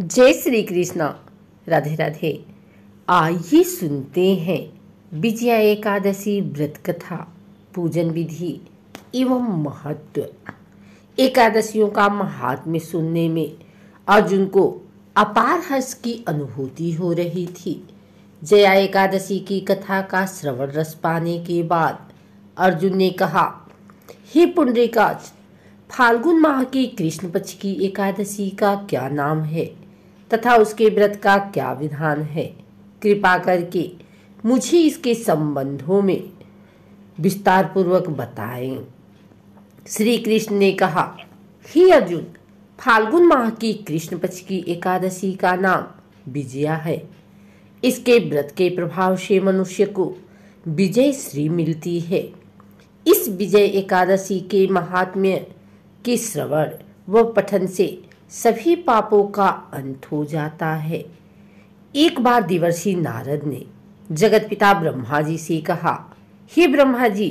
जय श्री कृष्णा राधे राधे आइए सुनते हैं विजया एकादशी व्रत कथा पूजन विधि एवं महत्व एकादशियों का महात्म्य सुनने में अर्जुन को अपार हर्ष की अनुभूति हो रही थी जया एकादशी की कथा का श्रवण रस पाने के बाद अर्जुन ने कहा हे पुण्डरीकाज फाल्गुन माह की कृष्ण पक्ष की एकादशी का क्या नाम है तथा उसके व्रत का क्या विधान है कृपा करके मुझे इसके संबंधों में विस्तार पूर्वक बताएं श्री कृष्ण ने कहा ही अर्जुन फाल्गुन माह की कृष्ण पक्ष की एकादशी का नाम विजया है इसके व्रत के प्रभाव से मनुष्य को विजय श्री मिलती है इस विजय एकादशी के महात्म्य के श्रवण व पठन से सभी पापों का अंत हो जाता है एक बार दिवर्षी नारद ने जगत पिता ब्रह्मा जी से कहा हे ब्रह्मा जी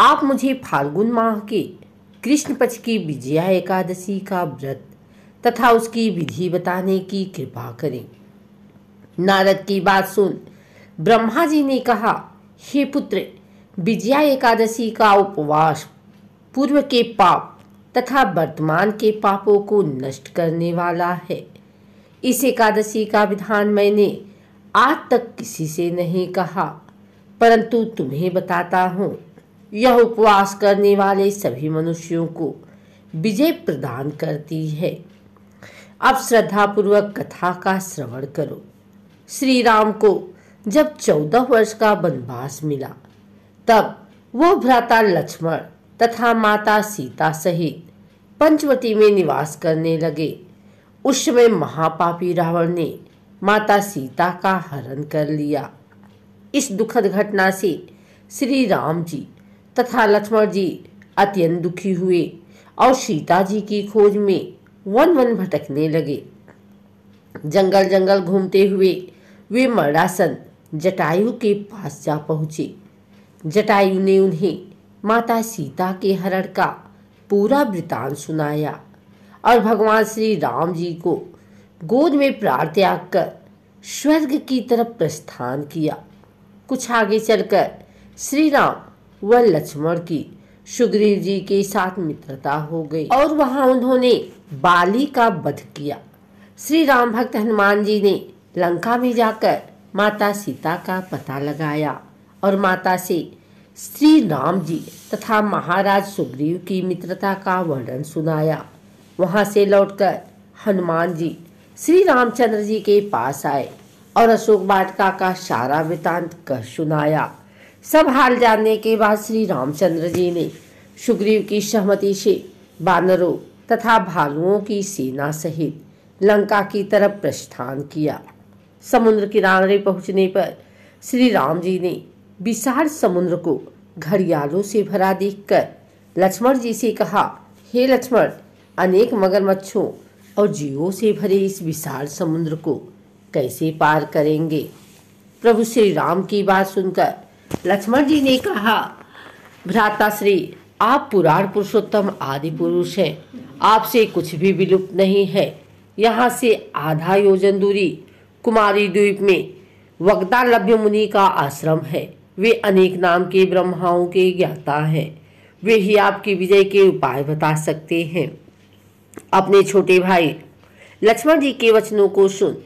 आप मुझे फाल्गुन माह के कृष्ण पक्ष की विजया एकादशी का व्रत तथा उसकी विधि बताने की कृपा करें नारद की बात सुन ब्रह्मा जी ने कहा हे पुत्र विजया एकादशी का उपवास पूर्व के पाप तथा वर्तमान के पापों को नष्ट करने वाला है इस एकादशी का विधान मैंने आज तक किसी से नहीं कहा परंतु तुम्हें बताता हूँ यह उपवास करने वाले सभी मनुष्यों को विजय प्रदान करती है अब श्रद्धापूर्वक कथा का श्रवण करो श्री राम को जब चौदह वर्ष का वनवास मिला तब वह भ्राता लक्ष्मण तथा माता सीता सहित पंचवटी में निवास करने लगे उस समय महापापी रावण ने माता सीता का हरण कर लिया इस दुखद घटना से श्री राम जी तथा लक्ष्मण जी अत्यंत दुखी हुए और सीता जी की खोज में वन वन भटकने लगे जंगल जंगल घूमते हुए वे मरासन जटायु के पास जा पहुंचे जटायु ने उन्हें माता सीता के हरण का पूरा वृतांत सुनाया और भगवान श्री राम जी को गोद में प्राण त्याग कर स्वर्ग की तरफ प्रस्थान किया कुछ आगे चलकर श्री राम व लक्ष्मण की सुग्रीव जी के साथ मित्रता हो गई और वहां उन्होंने बाली का वध किया श्री राम भक्त हनुमान जी ने लंका में जाकर माता सीता का पता लगाया और माता से श्री राम जी तथा महाराज सुग्रीव की मित्रता का वर्णन सुनाया वहां से लौटकर हनुमान जी श्री रामचंद्र जी के पास आए और अशोक वाटिका का सारा वृतांत कह सुनाया सब हाल जानने के बाद श्री रामचंद्र जी ने सुग्रीव की सहमति से बानरों तथा भालुओं की सेना सहित लंका की तरफ प्रस्थान किया समुद्र किनारे पहुंचने पर श्री राम जी ने विशाल समुद्र को घड़ियालों से भरा देखकर लक्ष्मण जी से कहा हे लक्ष्मण अनेक मगरमच्छों और जीवों से भरे इस विशाल समुद्र को कैसे पार करेंगे प्रभु श्री राम की बात सुनकर लक्ष्मण जी ने कहा भ्राता श्री आप पुराण पुरुषोत्तम आदि पुरुष हैं आपसे कुछ भी विलुप्त नहीं है यहाँ से आधा योजन दूरी कुमारी द्वीप में वगदा लभ्य मुनि का आश्रम है वे अनेक नाम के ब्रह्माओं के ज्ञाता हैं वे ही आपकी विजय के उपाय बता सकते हैं अपने छोटे भाई लक्ष्मण जी के वचनों को सुन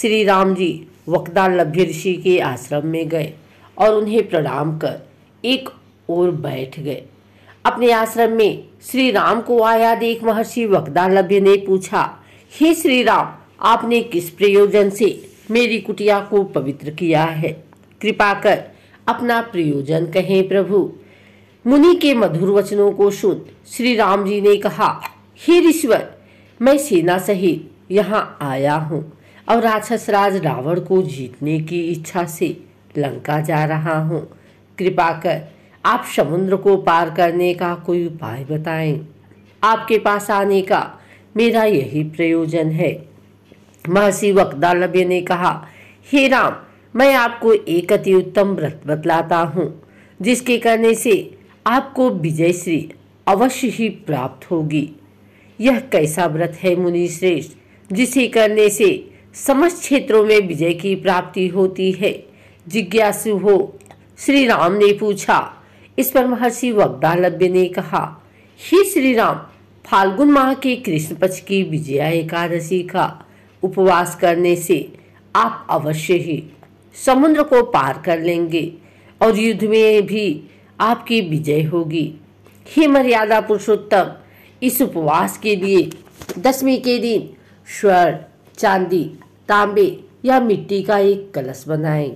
श्री राम जी वकदा लभ्य ऋषि के आश्रम में गए और उन्हें प्रणाम कर एक और बैठ गए अपने आश्रम में श्री राम को आया देख महर्षि लभ्य ने पूछा हे श्री राम आपने किस प्रयोजन से मेरी कुटिया को पवित्र किया है कृपा कर अपना प्रयोजन कहें प्रभु मुनि के मधुर वचनों को सुन श्री राम जी ने कहा हे ईश्वर मैं सेना सहित यहाँ आया हूँ और राक्षस राज रावण को जीतने की इच्छा से लंका जा रहा हूँ कृपा कर आप समुद्र को पार करने का कोई उपाय बताएं आपके पास आने का मेरा यही प्रयोजन है महर्षि वक्दालव्य ने कहा हे राम मैं आपको एक अति उत्तम व्रत बतलाता हूँ जिसके करने से आपको विजय श्री अवश्य ही प्राप्त होगी यह कैसा व्रत है मुनि श्रेष्ठ जिसे करने से समस्त क्षेत्रों में विजय की प्राप्ति होती है जिज्ञासु हो श्री राम ने पूछा इस पर महर्षि वग्दालव्य ने कहा ही श्री राम फाल्गुन माह के कृष्ण पक्ष की विजया एकादशी का उपवास करने से आप अवश्य ही समुद्र को पार कर लेंगे और युद्ध में भी आपकी विजय होगी हे मर्यादा पुरुषोत्तम इस उपवास के लिए दसवीं के दिन स्वर्ण चांदी तांबे या मिट्टी का एक कलश बनाएं।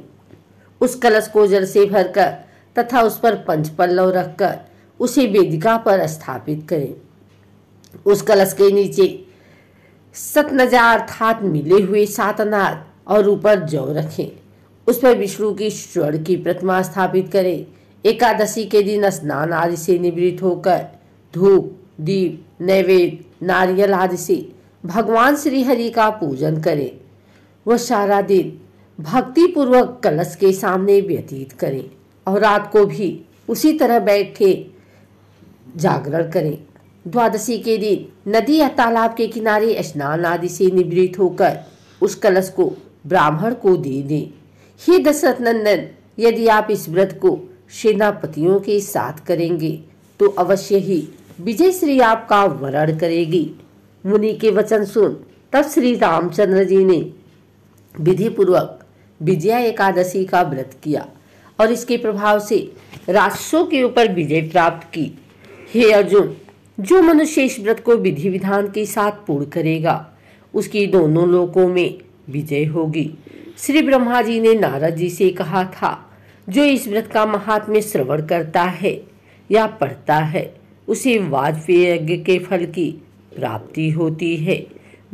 उस कलश को जल से भरकर तथा उस पर पंच पल्लव रखकर उसे वेदिका पर स्थापित करें उस कलश के नीचे सतनजार था मिले हुए सात अनार और ऊपर जौ रखें उस पर विष्णु की स्वर्ण की प्रतिमा स्थापित करें एकादशी के दिन स्नान आदि से निवृत्त होकर धूप दीप नैवेद्य नारियल आदि से भगवान श्री हरि का पूजन करें वह सारा दिन भक्ति पूर्वक कलश के सामने व्यतीत करें और रात को भी उसी तरह बैठ के जागरण करें द्वादशी के दिन नदी या तालाब के किनारे स्नान आदि से निवृत्त होकर उस कलश को ब्राह्मण को दे दें हे दशरथ नंदन यदि आप इस व्रत को सेनापतियों के साथ करेंगे तो अवश्य ही विजय श्री आपका वरण करेगी मुनि के वचन सुन तब श्री रामचंद्र जी ने विधि पूर्वक विजया एकादशी का व्रत किया और इसके प्रभाव से राक्षसों के ऊपर विजय प्राप्त की हे अर्जुन जो मनुष्य इस व्रत को विधि विधान के साथ पूर्ण करेगा उसकी दोनों लोकों में विजय होगी श्री ब्रह्मा जी ने नारद जी से कहा था जो इस व्रत का महात्म्य श्रवण करता है या पढ़ता है उसे वाजपेय यज्ञ के फल की प्राप्ति होती है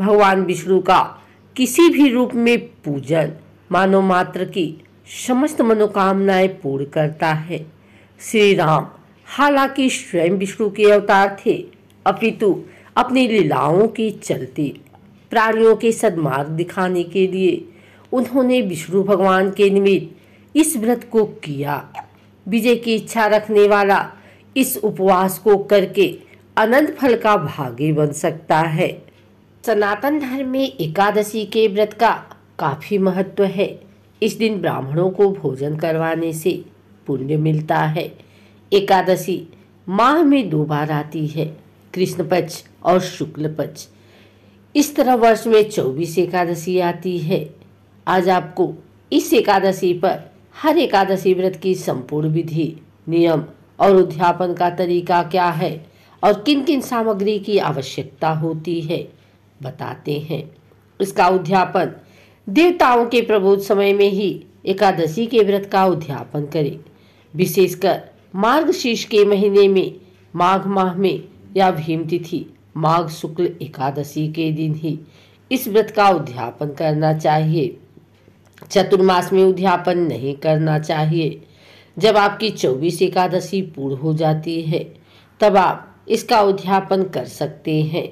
भगवान विष्णु का किसी भी रूप में पूजन मानव मात्र की समस्त मनोकामनाएं पूर्ण करता है श्री राम हालांकि स्वयं विष्णु के अवतार थे अपितु अपनी लीलाओं के चलते प्राणियों के सदमार्ग दिखाने के लिए उन्होंने विष्णु भगवान के निमित्त इस व्रत को किया विजय की इच्छा रखने वाला इस उपवास को करके अनंत फल का भागी बन सकता है सनातन धर्म में एकादशी के व्रत का काफ़ी महत्व है इस दिन ब्राह्मणों को भोजन करवाने से पुण्य मिलता है एकादशी माह में दो बार आती है कृष्ण पक्ष और शुक्ल पक्ष इस तरह वर्ष में चौबीस एकादशी आती है आज आपको इस एकादशी पर हर एकादशी व्रत की संपूर्ण विधि नियम और उद्यापन का तरीका क्या है और किन किन सामग्री की आवश्यकता होती है बताते हैं इसका उद्यापन देवताओं के प्रबोध समय में ही एकादशी के व्रत का उद्यापन करें विशेषकर मार्गशीर्ष के महीने में माघ माह में या भीम तिथि माघ शुक्ल एकादशी के दिन ही इस व्रत का उद्यापन करना चाहिए चतुर्मास में उद्यापन नहीं करना चाहिए जब आपकी चौबीस एकादशी पूर्ण हो जाती है तब आप इसका उद्यापन कर सकते हैं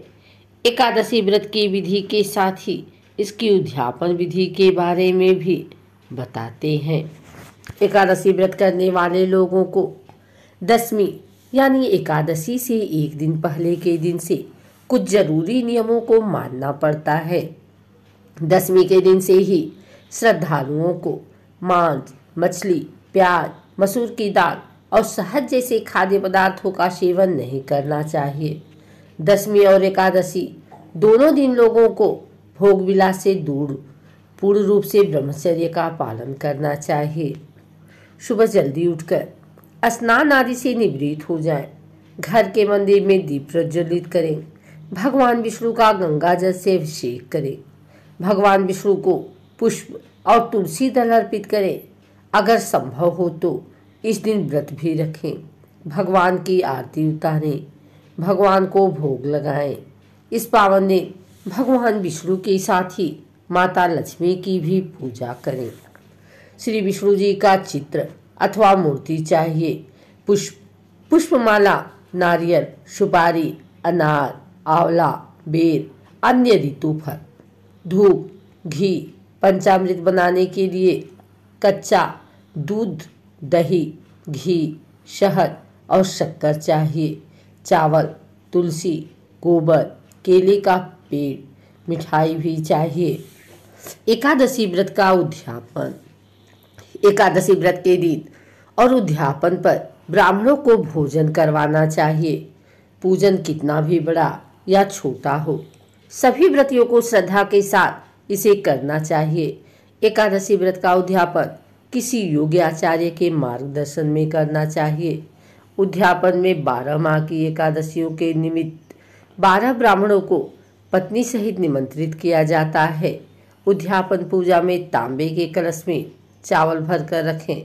एकादशी व्रत की विधि के साथ ही इसकी उद्यापन विधि के बारे में भी बताते हैं एकादशी व्रत करने वाले लोगों को दसवीं यानी एकादशी से एक दिन पहले के दिन से कुछ जरूरी नियमों को मानना पड़ता है दसवीं के दिन से ही श्रद्धालुओं को मांस मछली प्याज मसूर की दाल और शहद जैसे खाद्य पदार्थों का सेवन नहीं करना चाहिए दसवीं और एकादशी दोनों दिन लोगों को भोग विलास से दूर पूर्ण रूप से ब्रह्मचर्य का पालन करना चाहिए सुबह जल्दी उठकर स्नान आदि से निवृत्त हो जाए घर के मंदिर में दीप प्रज्वलित करें भगवान विष्णु का गंगा जल से अभिषेक करें भगवान विष्णु को पुष्प और तुलसी दल अर्पित करें अगर संभव हो तो इस दिन व्रत भी रखें भगवान की आरती उतारें भगवान को भोग लगाएं इस पावन दिन भगवान विष्णु के साथ ही माता लक्ष्मी की भी पूजा करें श्री विष्णु जी का चित्र अथवा मूर्ति चाहिए पुष्प पुष्पमाला नारियल सुपारी अनार आंवला बेर अन्य ऋतु फल धूप घी पंचामृत बनाने के लिए कच्चा दूध दही घी शहद और शक्कर चाहिए चावल तुलसी गोबर केले का पेड़ मिठाई भी चाहिए एकादशी व्रत का उद्यापन एकादशी व्रत के दिन और उद्यापन पर ब्राह्मणों को भोजन करवाना चाहिए पूजन कितना भी बड़ा या छोटा हो सभी व्रतियों को श्रद्धा के साथ इसे करना चाहिए एकादशी व्रत का उद्यापन किसी योग्य आचार्य के मार्गदर्शन में करना चाहिए उद्यापन में बारह माह की एकादशियों के निमित्त बारह ब्राह्मणों को पत्नी सहित निमंत्रित किया जाता है उद्यापन पूजा में तांबे के कलश में चावल भर कर रखें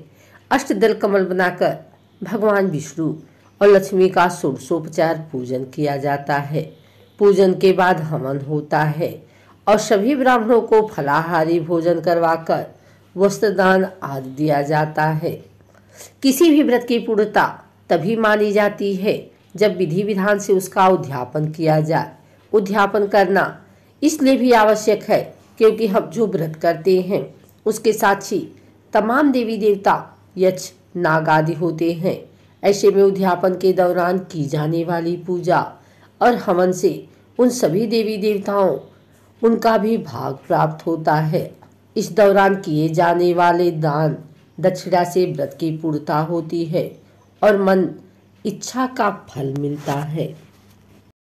अष्टदल कमल बनाकर भगवान विष्णु और लक्ष्मी का षोडशोपचार पूजन किया जाता है पूजन के बाद हवन होता है और सभी ब्राह्मणों को फलाहारी भोजन करवाकर वस्त्रदान आदि दिया जाता है किसी भी व्रत की पूर्णता तभी मानी जाती है जब विधि विधान से उसका उद्यापन किया जाए उद्यापन करना इसलिए भी आवश्यक है क्योंकि हम जो व्रत करते हैं उसके ही तमाम देवी देवता यक्ष नाग आदि होते हैं ऐसे में उद्यापन के दौरान की जाने वाली पूजा और हवन से उन सभी देवी देवताओं उनका भी भाग प्राप्त होता है इस दौरान किए जाने वाले दान दक्षिणा से व्रत की पूर्णता होती है और मन इच्छा का फल मिलता है